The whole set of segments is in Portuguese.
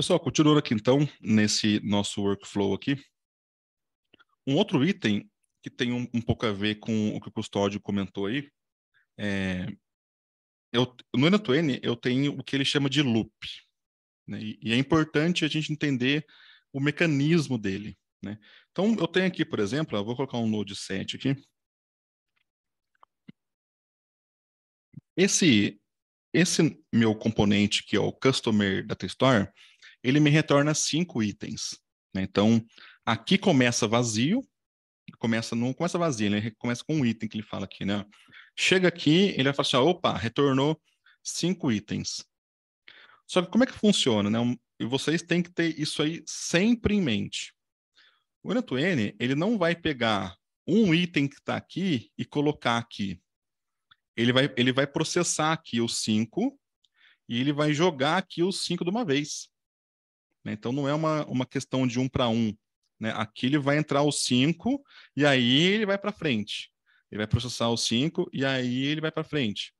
Pessoal, continuando aqui então nesse nosso workflow aqui. Um outro item que tem um, um pouco a ver com o que o custódio comentou aí, é, eu, no N2N eu tenho o que ele chama de loop. Né? E, e, é importante a gente entender o mecanismo dele. Né? Então, eu tenho aqui, por exemplo, eu vou colocar um node Set aqui. Esse, esse meu componente que é o Customer Data Store, ele me retorna cinco itens. Né? Então, aqui começa vazio, começa não começa vazio, ele começa com um item que ele fala aqui, né? Chega aqui, ele vai falar assim, opa, retornou cinco itens. Só que como é que funciona, né? E vocês têm que ter isso aí sempre em mente. O N2N, ele não vai pegar um item que está aqui e colocar aqui. Ele vai, ele vai processar aqui os cinco e ele vai jogar aqui os cinco de uma vez. Né? Então não é uma, uma questão de um para um. Né? Aqui ele vai entrar os cinco e aí ele vai para frente. Ele vai processar os cinco e aí ele vai para frente.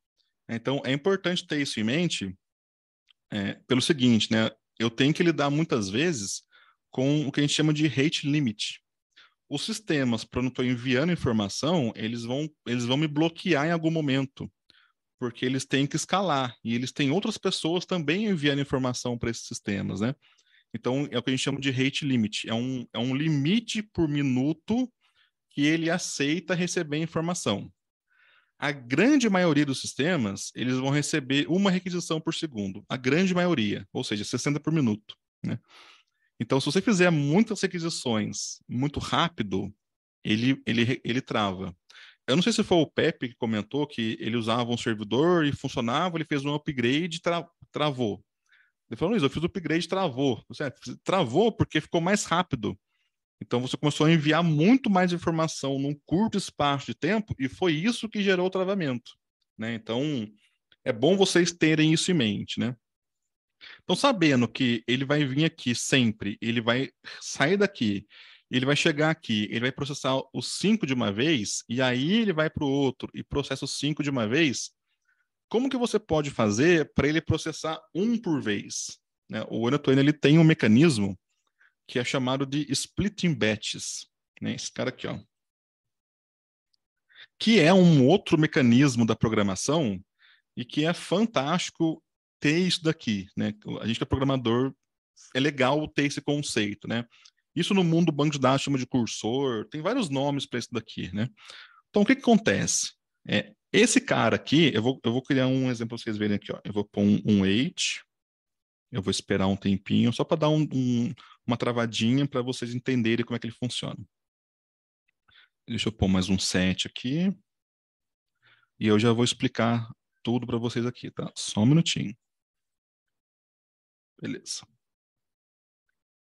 Então é importante ter isso em mente é, pelo seguinte, né? Eu tenho que lidar muitas vezes com o que a gente chama de rate limit. Os sistemas, quando eu estou enviando informação, eles vão, eles vão me bloquear em algum momento, porque eles têm que escalar e eles têm outras pessoas também enviando informação para esses sistemas, né? Então, é o que a gente chama de rate limit. É um, é um limite por minuto que ele aceita receber informação. A grande maioria dos sistemas, eles vão receber uma requisição por segundo. A grande maioria, ou seja, 60 por minuto. Né? Então, se você fizer muitas requisições muito rápido, ele, ele, ele trava. Eu não sei se foi o Pepe que comentou que ele usava um servidor e funcionava, ele fez um upgrade e tra travou. Ele falou, Luiz, eu fiz o upgrade, travou. Você, é, travou porque ficou mais rápido. Então você começou a enviar muito mais informação num curto espaço de tempo e foi isso que gerou o travamento. Né? Então é bom vocês terem isso em mente, né? Então sabendo que ele vai vir aqui sempre, ele vai sair daqui, ele vai chegar aqui, ele vai processar os cinco de uma vez e aí ele vai para o outro e processa os cinco de uma vez. Como que você pode fazer para ele processar um por vez? Né? O Anatone, ele tem um mecanismo que é chamado de splitting batches, né? esse cara aqui, ó. que é um outro mecanismo da programação e que é fantástico ter isso daqui. Né? A gente que é programador, é legal ter esse conceito. Né? Isso no mundo banco de dados chama de cursor, tem vários nomes para isso daqui. Né? Então, o que, que acontece? É, esse cara aqui, eu vou, eu vou criar um exemplo para vocês verem aqui. Ó. Eu vou pôr um, um wait, eu vou esperar um tempinho, só para dar um, um, uma travadinha para vocês entenderem como é que ele funciona. Deixa eu pôr mais um set aqui. E eu já vou explicar tudo para vocês aqui, tá? Só um minutinho. Beleza.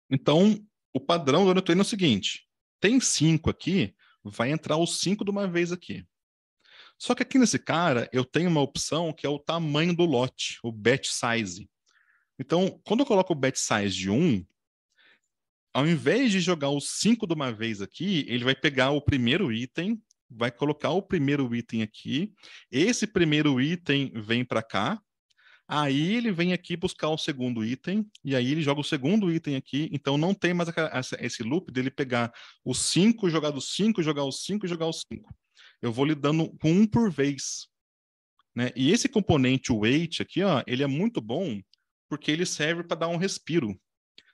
Então, o padrão do NetTrain é o seguinte. Tem cinco aqui, vai entrar os cinco de uma vez aqui. Só que aqui nesse cara, eu tenho uma opção que é o tamanho do lote, o bet size. Então, quando eu coloco o bet size de 1, ao invés de jogar os 5 de uma vez aqui, ele vai pegar o primeiro item, vai colocar o primeiro item aqui, esse primeiro item vem para cá, Aí ele vem aqui buscar o segundo item, e aí ele joga o segundo item aqui, então não tem mais esse loop dele pegar os 5, jogar os 5, jogar os 5 e jogar os 5 eu vou lidando com um por vez. Né? E esse componente weight aqui, ó, ele é muito bom porque ele serve para dar um respiro.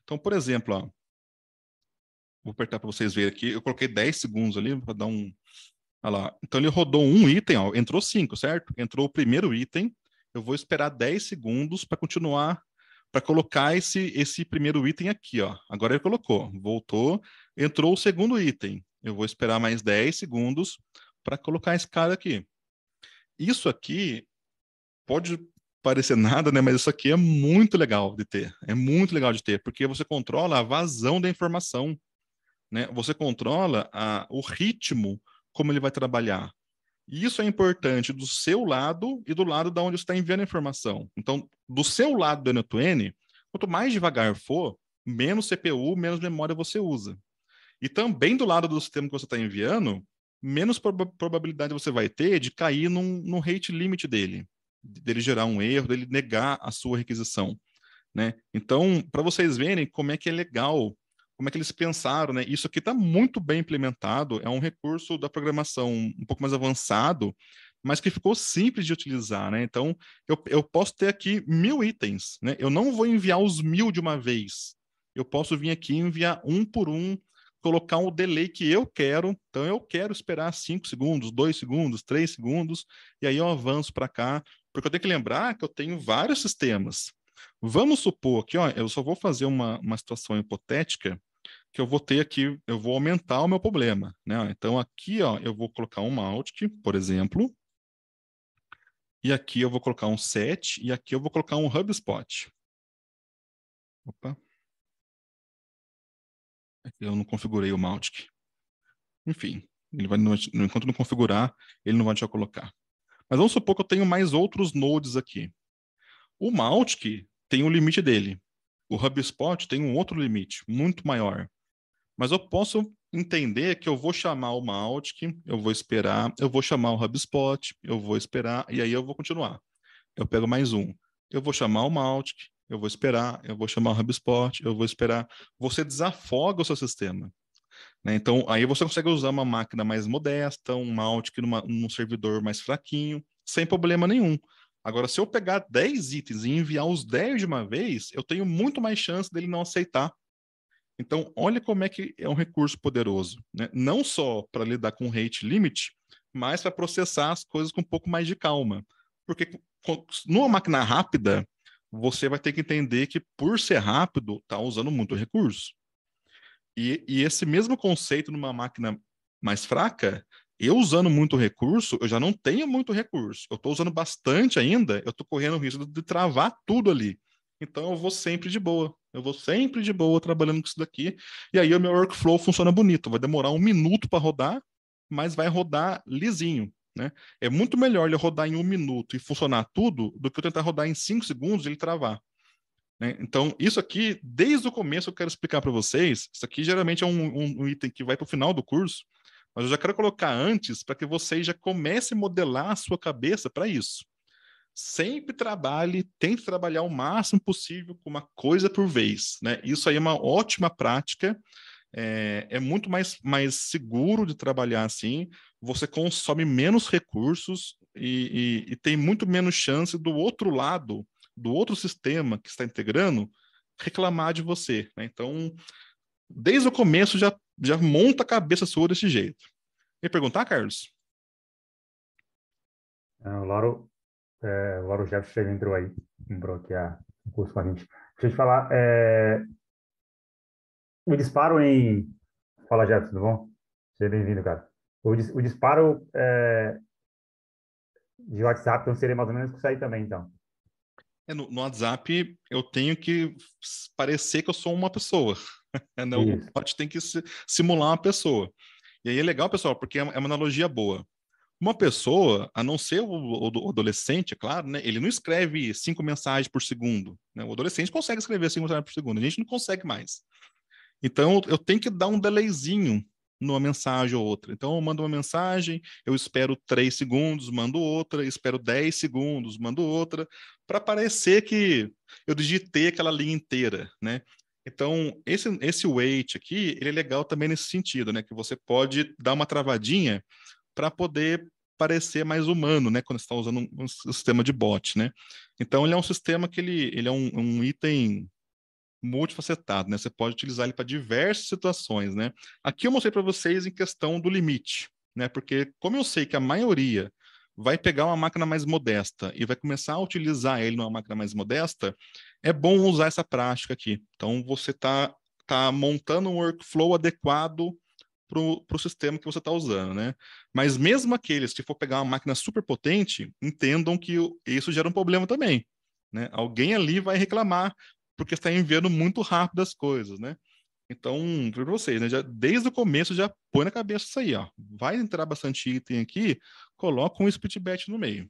Então, por exemplo, ó, vou apertar para vocês verem aqui, eu coloquei 10 segundos ali para dar um... Olha lá. Então, ele rodou um item, ó, entrou cinco, certo? Entrou o primeiro item, eu vou esperar 10 segundos para continuar, para colocar esse, esse primeiro item aqui. Ó. Agora ele colocou, voltou, entrou o segundo item. Eu vou esperar mais 10 segundos para colocar esse cara aqui. Isso aqui pode parecer nada, né? Mas isso aqui é muito legal de ter. É muito legal de ter, porque você controla a vazão da informação, né? Você controla a, o ritmo como ele vai trabalhar. E isso é importante do seu lado e do lado da onde você está enviando a informação. Então, do seu lado do N2N, quanto mais devagar for, menos CPU, menos memória você usa. E também do lado do sistema que você está enviando, menos prob probabilidade você vai ter de cair num, num rate limit dele, dele gerar um erro, dele negar a sua requisição. Né? Então, para vocês verem como é que é legal, como é que eles pensaram, né? Isso aqui está muito bem implementado, é um recurso da programação um pouco mais avançado, mas que ficou simples de utilizar, né? Então, eu, eu posso ter aqui mil itens, né? Eu não vou enviar os mil de uma vez. Eu posso vir aqui e enviar um por um colocar um delay que eu quero. Então, eu quero esperar 5 segundos, 2 segundos, 3 segundos, e aí eu avanço para cá, porque eu tenho que lembrar que eu tenho vários sistemas. Vamos supor que ó, eu só vou fazer uma, uma situação hipotética que eu vou ter aqui, eu vou aumentar o meu problema. Né? Então, aqui ó, eu vou colocar um alt, por exemplo, e aqui eu vou colocar um set, e aqui eu vou colocar um HubSpot. Opa, eu não configurei o Mautic. Enfim, ele vai, enquanto não configurar, ele não vai te colocar. Mas vamos supor que eu tenho mais outros nodes aqui. O Mautic tem o um limite dele. O HubSpot tem um outro limite, muito maior. Mas eu posso entender que eu vou chamar o Mautic, eu vou esperar, eu vou chamar o HubSpot, eu vou esperar, e aí eu vou continuar. Eu pego mais um. Eu vou chamar o Mautic, eu vou esperar, eu vou chamar o HubSpot, eu vou esperar. Você desafoga o seu sistema. Né? Então, aí você consegue usar uma máquina mais modesta, um mount que num servidor mais fraquinho, sem problema nenhum. Agora, se eu pegar 10 itens e enviar os 10 de uma vez, eu tenho muito mais chance dele não aceitar. Então, olha como é que é um recurso poderoso. Né? Não só para lidar com rate limit, mas para processar as coisas com um pouco mais de calma. Porque numa máquina rápida, você vai ter que entender que, por ser rápido, está usando muito recurso. E, e, esse mesmo conceito numa máquina mais fraca, eu usando muito recurso, eu já não tenho muito recurso. Eu estou usando bastante ainda, eu estou correndo o risco de travar tudo ali. Então eu vou sempre de boa. Eu vou sempre de boa trabalhando com isso daqui. E aí o meu workflow funciona bonito. Vai demorar um minuto para rodar, mas vai rodar lisinho. Né? É muito melhor ele rodar em um minuto e funcionar tudo do que eu tentar rodar em cinco segundos e ele travar. Né? Então, isso aqui, desde o começo, eu quero explicar para vocês. Isso aqui geralmente é um, um, item que vai para o final do curso, mas eu já quero colocar antes para que vocês já comecem a modelar a sua cabeça para isso. Sempre trabalhe, tente trabalhar o máximo possível com uma coisa por vez. Né? Isso aí é uma ótima prática é, é muito mais, mais seguro de trabalhar assim, você consome menos recursos e, e, e tem muito menos chance do outro lado, do outro sistema que está integrando, reclamar de você. Né? Então, desde o começo já, já monta a cabeça sua desse jeito. Me perguntar, Carlos? Ah, o Lauro, é, Lauro Jefferson entrou aí, entrou aqui a, é o curso com a gente. Deixa eu te falar, é, o disparo em. Fala, Jeff, tudo bom? Seja bem-vindo, cara. O, dis... o disparo é... de WhatsApp, então seria mais ou menos isso aí também, então. É, no, no, WhatsApp, eu tenho que parecer que eu sou uma pessoa. Né? O bot tem que simular uma pessoa. E aí é legal, pessoal, porque é uma é analogia boa. Uma pessoa, a não ser o, o adolescente, é claro, né? ele não escreve cinco mensagens por segundo. Né? O adolescente consegue escrever cinco mensagens por segundo, a gente não consegue mais. Então, eu tenho que dar um delayzinho numa mensagem ou outra. Então, eu mando uma mensagem, eu espero três segundos, mando outra, espero dez segundos, mando outra, para parecer que eu digitei aquela linha inteira, né? Então, esse, esse wait aqui, ele é legal também nesse sentido, né? Que você pode dar uma travadinha para poder parecer mais humano, né? Quando você está usando um, um, sistema de bot, né? Então, ele é um sistema que ele, ele é um, um item multifacetado, né? Você pode utilizar ele para diversas situações, né? Aqui eu mostrei para vocês em questão do limite, né? Porque como eu sei que a maioria vai pegar uma máquina mais modesta e vai começar a utilizar ele numa máquina mais modesta, é bom usar essa prática aqui. Então você está tá montando um workflow adequado para o sistema que você está usando, né? Mas mesmo aqueles que for pegar uma máquina super potente, entendam que isso gera um problema também, né? Alguém ali vai reclamar porque está enviando muito rápido as coisas, né? Então, para vocês, né? Já, desde o começo já põe na cabeça isso aí, ó. Vai entrar bastante item aqui, coloca um split bet no meio.